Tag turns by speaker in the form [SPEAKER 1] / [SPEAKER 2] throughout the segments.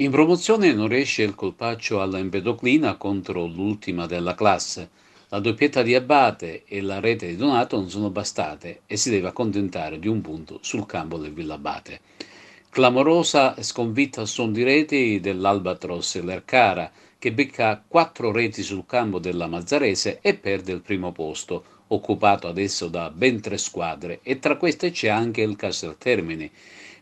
[SPEAKER 1] In promozione non riesce il colpaccio alla Empedoclina contro l'ultima della classe. La doppietta di Abate e la rete di Donato non sono bastate e si deve accontentare di un punto sul campo del Villabate. Clamorosa sconfitta al son di reti dell'Albatros e l'Ercara che becca quattro reti sul campo della Mazzarese e perde il primo posto, occupato adesso da ben tre squadre, e tra queste c'è anche il Casteltermini.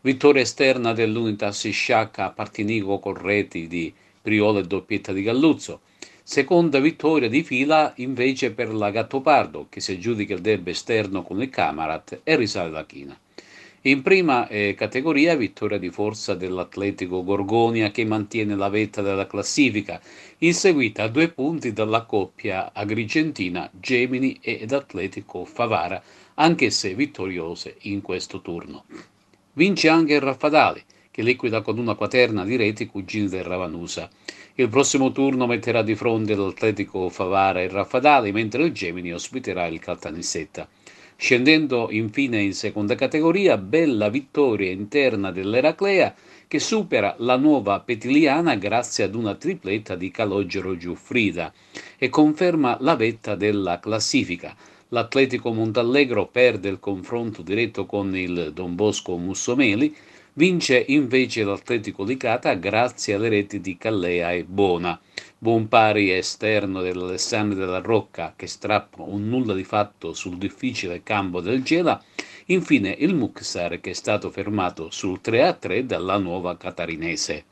[SPEAKER 1] Vittoria esterna dell'Unità Sciacca a Partinico con reti di Priolo e doppietta di Galluzzo. Seconda vittoria di fila invece per la Gattopardo, che si aggiudica il derby esterno con il Camarat e risale la china. In prima eh, categoria vittoria di forza dell'Atletico Gorgonia che mantiene la vetta della classifica, inseguita a due punti dalla coppia agrigentina Gemini ed Atletico Favara, anche se vittoriose in questo turno. Vince anche il Raffadale, che liquida con una quaterna di reti cugini del Ravanusa. Il prossimo turno metterà di fronte l'Atletico Favara e il Raffadale, mentre il Gemini ospiterà il Caltanissetta. Scendendo infine in seconda categoria, bella vittoria interna dell'Eraclea che supera la nuova Petiliana grazie ad una tripletta di Calogero Giuffrida e conferma la vetta della classifica. L'Atletico Montallegro perde il confronto diretto con il Don Bosco Mussomeli Vince invece l'Atletico Licata grazie alle reti di Callea e Bona. Buon pari esterno dell'Alessandro della Rocca che strappa un nulla di fatto sul difficile campo del Gela. Infine il Muxar che è stato fermato sul 3-3 dalla nuova catarinese.